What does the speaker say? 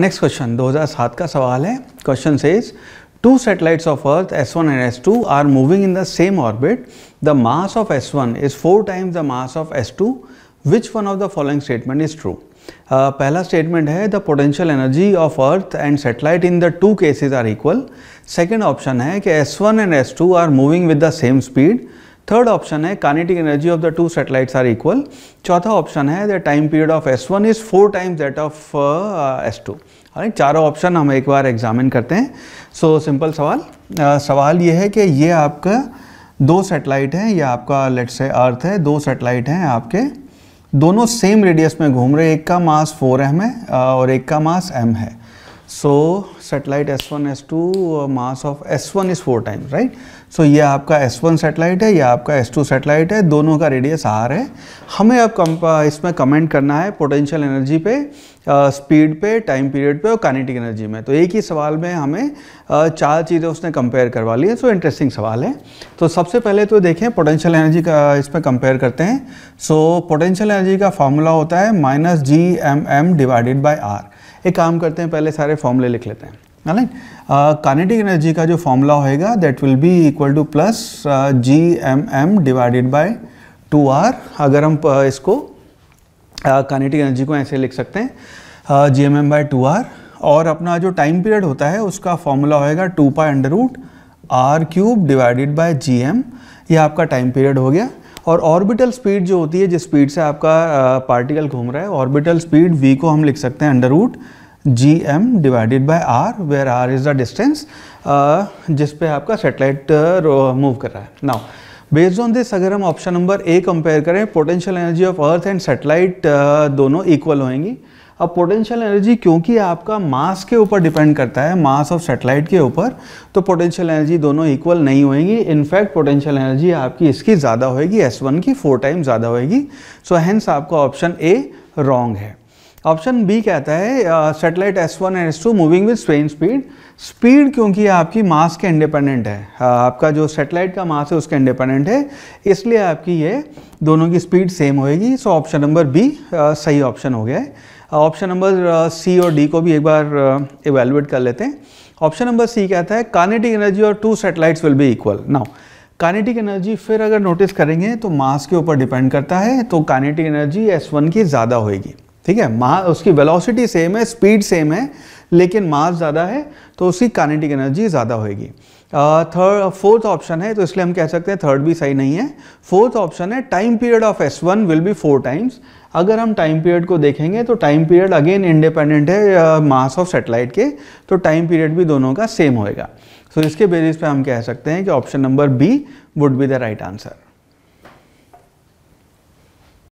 next question 2007 का सवाल है question is two satellite of earth S one and S two are moving in the same orbit the mass of S one is four times the mass of S two which one of the following statement is true पहला statement है the potential energy of earth and satellite in the two cases are equal second option है कि S one and S two are moving with the same speed third option है kinetic energy of the two satellites are equal चौथा option है the time period of S one is four times that of S two right चारों option हम एक बार examine करते हैं so so, simple सवाल uh, सवाल ये है कि ये आपका दो सेटेलाइट हैं या आपका लेट्स से अर्थ है दो सेटेलाइट हैं आपके दोनों सेम रेडियस में घूम रहे एक का मास फोर एम है uh, और एक का मास एम है so satellite S1 S2 mass of S1 is four time right so ये आपका S1 सेटेलाइट है या आपका S2 सेटेलाइट है दोनों का रेडियस आर है हमें अब कम, इसमें कमेंट करना है पोटेंशियल एनर्जी पे स्पीड पे टाइम पीरियड पे और कानेटिक एनर्जी में तो एक ही सवाल में हमें चार चीज़ें उसने कंपेयर करवा ली है सो इंटरेस्टिंग सवाल है तो सबसे पहले तो देखें पोटेंशियल एनर्जी का इसमें कंपेयर करते हैं सो पोटेंशियल एनर्जी का फार्मूला होता है minus G M M divided by R एक काम करते हैं पहले सारे फॉर्मूले लिख लेते हैं राइट कानेटिक एनर्जी का जो फॉर्मूला होएगा that will be equal to plus G M M divided by two R अगर हम इसको कानेटिक uh, एनर्जी को ऐसे लिख सकते हैं G M M by two R और अपना जो टाइम पीरियड होता है उसका फॉर्मूला होएगा two pi under root R cube divided by G M यह आपका टाइम पीरियड हो गया और ऑर्बिटल स्पीड जो होती है जिस स्पीड से आपका पार्टिकल घूम रहा है ऑर्बिटल स्पीड वी को हम लिख सकते हैं under root G M divided by R where R is the distance जिस पे आपका सेटेलाइट मूव uh, कर रहा है नाउ बेस्ड ऑन दिस अगर हम ऑप्शन नंबर ए कंपेयर करें potential energy of earth and satellite दोनों इक्वल होएंगी अब पोटेंशियल एनर्जी क्योंकि आपका मास के ऊपर डिपेंड करता है मास ऑफ सेटेलाइट के ऊपर तो पोटेंशियल एनर्जी दोनों इक्वल नहीं होएंगी इनफैक्ट पोटेंशियल एनर्जी आपकी इसकी ज़्यादा होएगी एस वन की फोर टाइम ज़्यादा होएगी सो so, हैंस आपका ऑप्शन ए रॉन्ग है ऑप्शन बी कहता है satellite S one and S two moving with स्वेन स्पीड स्पीड क्योंकि आपकी मास के इंडिपेंडेंट है आपका जो सेटेलाइट का मास है उसके इंडिपेंडेंट है इसलिए आपकी ये दोनों की स्पीड सेम होएगी सो ऑप्शन नंबर बी सही ऑप्शन हो गया है ऑप्शन नंबर सी और डी को भी एक बार इवेलुएट uh, कर लेते हैं ऑप्शन नंबर सी कहता है कानेटिक एनर्जी और two satellites will be equal now kinetic energy फिर अगर नोटिस करेंगे तो मास के ऊपर डिपेंड करता है तो कानेटिक एनर्जी एस वन की ज़्यादा होएगी ठीक है मास उसकी वेलोसिटी सेम है स्पीड सेम है लेकिन मास ज़्यादा है तो उसकी कानेटिक एनर्जी ज़्यादा होगी थर्ड फोर्थ ऑप्शन है तो इसलिए हम कह सकते हैं थर्ड भी सही नहीं है फोर्थ ऑप्शन है time period of S one will be four times अगर हम टाइम पीरियड को देखेंगे तो टाइम पीरियड अगेन इंडिपेंडेंट है मास ऑफ सेटेलाइट के तो टाइम पीरियड भी दोनों का सेम होएगा सो so, इसके बेसिस पे हम कह सकते हैं कि option number B would be the right answer